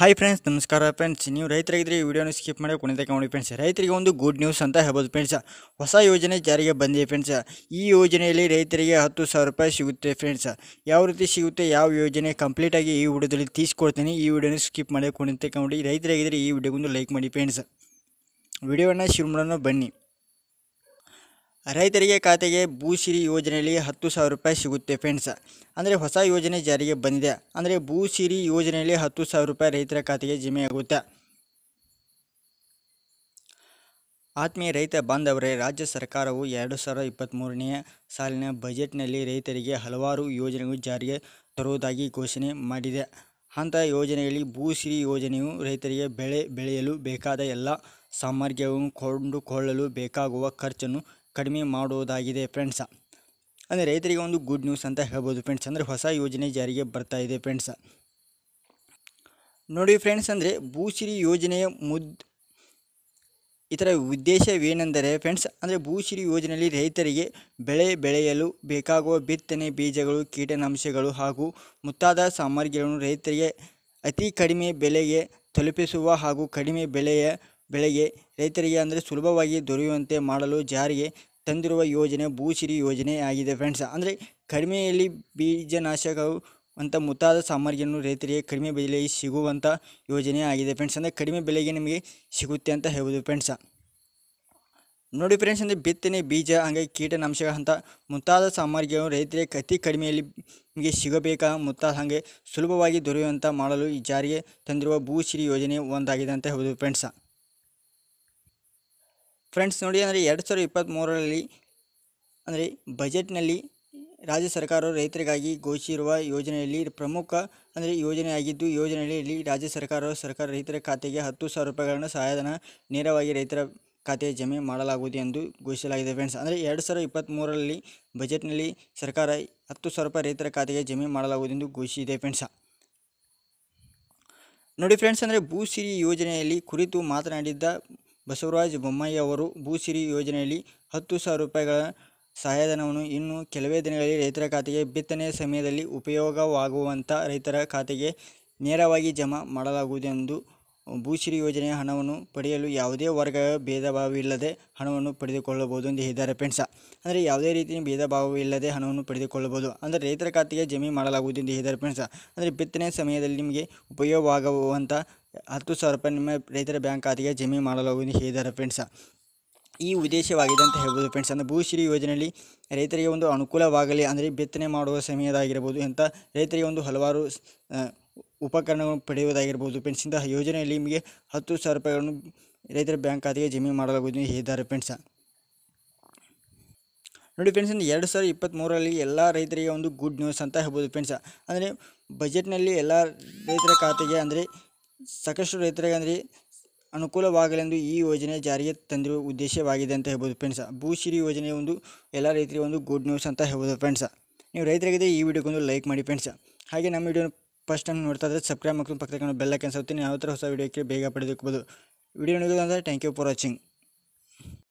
hi friends ನಮಸ್ಕಾರ friends ನೀವು ರೈತರಿಗಿದ್ರೆ ಈ ವಿಡಿಯೋನ ಸ್ಕಿಪ್ ಮಾಡಿ ಕುಣಿತ ನೋಡಿ ಫ್ರೆಂಡ್ಸ್ ರೈತರಿಗೆ ಒಂದು ಗುಡ್ ನ್ಯೂಸ್ ಅಂತ ಹೇಳ್ಬೋದು ಫ್ರೆಂಡ್ಸ್ ಹೊಸ ಯೋಜನೆ ಜಾರಿಗೆ ಬಂದಿದೆ ಫ್ರೆಂಡ್ಸ್ ಈ ಯೋಜನೆಯಲ್ಲಿ ರೈತರಿಗೆ ಹತ್ತು ಸಾವಿರ ರೂಪಾಯಿ ಸಿಗುತ್ತೆ ಫ್ರೆಂಡ್ಸ್ ಯಾವ ರೀತಿ ಸಿಗುತ್ತೆ ಯಾವ ಯೋಜನೆ ಕಂಪ್ಲೀಟಾಗಿ ಈ ವಿಡಿಯೋದಲ್ಲಿ ತೀಸ್ಕೊಡ್ತೀನಿ ಈ ವಿಡಿಯೋನ ಸ್ಕಿಪ್ ಮಾಡಿ ಕುಣಿತ ನೋಡಿ ರೈತರಿಗಿದ್ರೆ ಈ ವಿಡಿಯೋಗೊಂದು ಲೈಕ್ ಮಾಡಿ ಫ್ರೆಂಡ್ಸ್ ವಿಡಿಯೋನ ಶುರು ಮಾಡೋಣ ಬನ್ನಿ ರೈತರಿಗೆ ಖಾತೆಗೆ ಭೂಸಿರಿ ಯೋಜನೆಯಲ್ಲಿ ಹತ್ತು ಸಾವಿರ ರೂಪಾಯಿ ಸಿಗುತ್ತೆ ಫ್ರೆಂಡ್ಸ್ ಅಂದರೆ ಹೊಸ ಯೋಜನೆ ಜಾರಿಗೆ ಬಂದಿದೆ ಅಂದರೆ ಭೂಸಿರಿ ಯೋಜನೆಯಲ್ಲಿ ಹತ್ತು ಸಾವಿರ ರೂಪಾಯಿ ರೈತರ ಖಾತೆಗೆ ಜಮೆಯಾಗುತ್ತೆ ಆತ್ಮೀಯ ರೈತ ಬಾಂಧವರೇ ರಾಜ್ಯ ಸರ್ಕಾರವು ಎರಡು ಸಾವಿರದ ಇಪ್ಪತ್ತ್ಮೂರನೆಯ ಸಾಲಿನ ಬಜೆಟ್ನಲ್ಲಿ ರೈತರಿಗೆ ಹಲವಾರು ಯೋಜನೆಗಳು ಜಾರಿಗೆ ತರುವುದಾಗಿ ಘೋಷಣೆ ಮಾಡಿದೆ ಅಂತಹ ಯೋಜನೆಯಲ್ಲಿ ಭೂಸಿರಿ ಯೋಜನೆಯು ರೈತರಿಗೆ ಬೆಳೆ ಬೆಳೆಯಲು ಬೇಕಾದ ಎಲ್ಲ ಸಾಮರ್ಥ್ಯವನ್ನು ಕೊಂಡುಕೊಳ್ಳಲು ಬೇಕಾಗುವ ಖರ್ಚನ್ನು ಕಡಿಮೆ ಮಾಡುವುದಾಗಿದೆ ಫ್ರೆಂಡ್ಸ ಅಂದರೆ ರೈತರಿಗೆ ಒಂದು ಗುಡ್ ನ್ಯೂಸ್ ಅಂತ ಹೇಳ್ಬೋದು ಫ್ರೆಂಡ್ಸ್ ಅಂದರೆ ಹೊಸ ಯೋಜನೆ ಜಾರಿಗೆ ಬರ್ತಾ ಇದೆ ಫ್ರೆಂಡ್ಸ ನೋಡಿ ಫ್ರೆಂಡ್ಸ್ ಅಂದರೆ ಭೂಸಿರಿ ಯೋಜನೆಯ ಮುದ್ ಇತರ ಉದ್ದೇಶವೇನೆಂದರೆ ಫ್ರೆಂಡ್ಸ್ ಅಂದರೆ ಭೂಸಿರಿ ಯೋಜನೆಯಲ್ಲಿ ರೈತರಿಗೆ ಬೆಳೆ ಬೆಳೆಯಲು ಬೇಕಾಗುವ ಬಿತ್ತನೆ ಬೀಜಗಳು ಕೀಟನಾಂಶಗಳು ಹಾಗೂ ಮುಂತಾದ ಸಾಮಗ್ರಿಗಳನ್ನು ರೈತರಿಗೆ ಅತಿ ಕಡಿಮೆ ಬೆಲೆಗೆ ತಲುಪಿಸುವ ಹಾಗೂ ಕಡಿಮೆ ಬೆಲೆಯ ಬೆಳೆಗೆ ರೈತರಿಗೆ ಅಂದರೆ ಸುಲಭವಾಗಿ ದೊರೆಯುವಂತೆ ಮಾಡಲು ಜಾರಿಗೆ ತಂದಿರುವ ಯೋಜನೆ ಭೂಸಿರಿ ಯೋಜನೆ ಆಗಿದೆ ಫ್ರೆಂಡ್ಸ್ ಅಂದರೆ ಕಡಿಮೆಯಲ್ಲಿ ಬೀಜನಾಶಕವು ಅಂತ ಮುತ್ತಾದ ಸಾಮಗ್ರಿಯನ್ನು ರೈತರಿಗೆ ಕಡಿಮೆ ಬೆಲೆ ಸಿಗುವಂಥ ಯೋಜನೆ ಆಗಿದೆ ಫ್ರೆಂಡ್ಸ್ ಅಂದರೆ ಕಡಿಮೆ ಬೆಲೆಗೆ ನಿಮಗೆ ಸಿಗುತ್ತೆ ಅಂತ ಹೇಳ್ಬೋದು ಫ್ರೆಂಡ್ಸ ನೋಡಿ ಫ್ರೆಂಡ್ಸ್ ಅಂದರೆ ಬಿತ್ತನೆ ಬೀಜ ಹಾಗೆ ಕೀಟನಾಂಶ ಅಂತ ಮುಂತಾದ ಸಾಮಗ್ರಿಗಳು ರೈತರಿಗೆ ಅತಿ ಕಡಿಮೆಯಲ್ಲಿ ನಿಮಗೆ ಸಿಗಬೇಕಾ ಮುಂತಾದ ಹಾಗೆ ಸುಲಭವಾಗಿ ದೊರೆಯುವಂಥ ಮಾಡಲು ಈ ಜಾರಿಗೆ ತಂದಿರುವ ಭೂಸಿರಿ ಯೋಜನೆ ಒಂದಾಗಿದೆ ಅಂತ ಹೇಳ್ಬೋದು ಫ್ರೆಂಡ್ಸ ಫ್ರೆಂಡ್ಸ್ ನೋಡಿ ಅಂದರೆ ಎರಡು ಸಾವಿರದ ಇಪ್ಪತ್ತ್ಮೂರರಲ್ಲಿ ಅಂದರೆ ಬಜೆಟ್ನಲ್ಲಿ ರಾಜ್ಯ ಸರ್ಕಾರವು ರೈತರಿಗಾಗಿ ಘೋಷಿಸಿರುವ ಯೋಜನೆಯಲ್ಲಿ ಪ್ರಮುಖ ಅಂದರೆ ಯೋಜನೆಯಾಗಿದ್ದು ಯೋಜನೆಯಲ್ಲಿ ರಾಜ್ಯ ಸರ್ಕಾರವು ಸರ್ಕಾರ ರೈತರ ಖಾತೆಗೆ ಹತ್ತು ಸಾವಿರ ರೂಪಾಯಿಗಳನ್ನು ಸಹಾಯಧನ ನೇರವಾಗಿ ರೈತರ ಖಾತೆಗೆ ಜಮೆ ಮಾಡಲಾಗುವುದು ಎಂದು ಘೋಷಿಸಲಾಗಿದೆ ಫ್ರೆಂಡ್ಸ್ ಅಂದರೆ ಎರಡು ಸಾವಿರದ ಇಪ್ಪತ್ತ್ಮೂರರಲ್ಲಿ ಬಜೆಟ್ನಲ್ಲಿ ಸರ್ಕಾರ ಹತ್ತು ಸಾವಿರ ರೂಪಾಯಿ ರೈತರ ಖಾತೆಗೆ ಜಮೆ ಮಾಡಲಾಗುವುದು ಎಂದು ಘೋಷಿಸಿದೆ ಫ್ರೆಂಡ್ಸ್ ನೋಡಿ ಫ್ರೆಂಡ್ಸ್ ಅಂದರೆ ಭೂಸಿರಿ ಯೋಜನೆಯಲ್ಲಿ ಕುರಿತು ಮಾತನಾಡಿದ್ದ ಬಸವರಾಜ ಬೊಮ್ಮಾಯಿ ಅವರು ಭೂಸಿರಿ ಯೋಜನೆಯಲ್ಲಿ ಹತ್ತು ಸಾವಿರ ರೂಪಾಯಿಗಳ ಸಹಾಯಧನವನ್ನು ಇನ್ನು ಕೆಲವೇ ದಿನಗಳಲ್ಲಿ ರೈತರ ಖಾತೆಗೆ ಬಿತ್ತನೆ ಸಮಯದಲ್ಲಿ ಉಪಯೋಗವಾಗುವಂಥ ರೈತರ ಖಾತೆಗೆ ನೇರವಾಗಿ ಜಮಾ ಮಾಡಲಾಗುವುದೆಂದು ಭೂಶ್ರೀ ಯೋಜನೆಯ ಹಣವನ್ನು ಪಡೆಯಲು ಯಾವುದೇ ವರ್ಗ ಭೇದ ಭಾವವಿಲ್ಲದೆ ಹಣವನ್ನು ಪಡೆದುಕೊಳ್ಳಬಹುದು ಎಂದು ಹೇಳಿದ್ದಾರೆ ಫ್ರೆಂಡ್ಸ ಅಂದರೆ ಯಾವುದೇ ರೀತಿಯ ಭೇದ ಭಾವವಿಲ್ಲದೆ ಹಣವನ್ನು ಪಡೆದುಕೊಳ್ಳಬಹುದು ಅಂದರೆ ರೈತರ ಖಾತೆಗೆ ಜಮೆ ಮಾಡಲಾಗುವುದು ಎಂದು ಹೇಳಿದ್ದಾರೆ ಫ್ರೆಂಡ್ಸ ಅಂದರೆ ಬಿತ್ತನೆ ಸಮಯದಲ್ಲಿ ನಿಮಗೆ ಉಪಯೋಗವಾಗುವಂಥ ಹತ್ತು ಸಾವಿರ ರೂಪಾಯಿ ನಿಮ್ಮ ರೈತರ ಬ್ಯಾಂಕ್ ಖಾತೆಗೆ ಜಮೆ ಮಾಡಲಾಗುವುದು ಹೇಳಿದ್ದಾರೆ ಫ್ರೆಂಡ್ಸ ಈ ಉದ್ದೇಶವಾಗಿದೆ ಅಂತ ಹೇಳ್ಬೋದು ಫ್ರೆಂಡ್ಸ್ ಅಂದರೆ ಭೂಶ್ರೀ ಯೋಜನೆಯಲ್ಲಿ ರೈತರಿಗೆ ಒಂದು ಅನುಕೂಲವಾಗಲಿ ಅಂದರೆ ಬಿತ್ತನೆ ಮಾಡುವ ಸಮಯದಾಗಿರ್ಬೋದು ಅಂತ ರೈತರಿಗೆ ಒಂದು ಹಲವಾರು ಉಪಕರಣಗಳನ್ನು ಪಡೆಯುವುದಾಗಿರ್ಬೋದು ಫ್ರೆಂಡ್ಸ್ ಇಂತಹ ಯೋಜನೆಯಲ್ಲಿ ನಿಮಗೆ ಹತ್ತು ಸಾವಿರ ರೂಪಾಯಿಗಳನ್ನು ರೈತರ ಬ್ಯಾಂಕ್ ಖಾತೆಗೆ ಜಮೆ ಮಾಡಲಾಗುವುದು ಹೇಳಿದ್ದಾರೆ ಫ್ರೆಂಡ್ಸ ನೋಡಿ ಫ್ರೆಂಡ್ಸ್ ಅಂದರೆ ಎರಡು ಸಾವಿರದ ಇಪ್ಪತ್ತ್ಮೂರರಲ್ಲಿ ಎಲ್ಲ ರೈತರಿಗೆ ಒಂದು ಗುಡ್ ನ್ಯೂಸ್ ಅಂತ ಹೇಳ್ಬೋದು ಫ್ರೆಂಡ್ಸ ಅಂದರೆ ಬಜೆಟ್ನಲ್ಲಿ ಎಲ್ಲ ರೈತರ ಖಾತೆಗೆ ಅಂದರೆ ಸಾಕಷ್ಟು ರೈತರಿಗೆ ಅಂದರೆ ಅನುಕೂಲವಾಗಲೆಂದು ಈ ಯೋಜನೆ ಜಾರಿಗೆ ತಂದಿರುವ ಉದ್ದೇಶವಾಗಿದೆ ಅಂತ ಹೇಳ್ಬೋದು ಫ್ರೆಂಡ್ಸ ಭೂಶ್ರೀ ಯೋಜನೆ ಒಂದು ಎಲ್ಲ ರೈತರಿಗೆ ಒಂದು ಗುಡ್ ನ್ಯೂಸ್ ಅಂತ ಹೇಳ್ಬೋದು ಫ್ರೆಂಡ್ಸ ನೀವು ರೈತರಿಗಿದ್ರೆ ಈ ವಿಡಿಯೋಗೊಂದು ಲೈಕ್ ಮಾಡಿ ಫ್ರೆಂಡ್ಸ್ ಹಾಗೆ ನಮ್ಮ ವಿಡಿಯೋನ ಫಸ್ಟ್ ಟೈಮ್ ನೋಡ್ತಾ ಇದ್ದರೆ ಸಬ್ಸ್ಕ್ರೈಬ್ ಮಾಡ್ಕೊಂಡು ಪಕ್ಕದ ಬೆಲ್ಲ ಕೆಲಸ ಹೋಗ್ತೀನಿ ಯಾವ ಥರ ಹೊಸ ವಿಡಿಯೋಕ್ಕೆ ಬೇಗ ಪಡೆದುಕೋಬೋದು ವಿಡಿಯೋ ನೋಡೋದಂದರೆ ಥ್ಯಾಂಕ್ ಯು ಫಾರ್ ವಾಚಿಂಗ್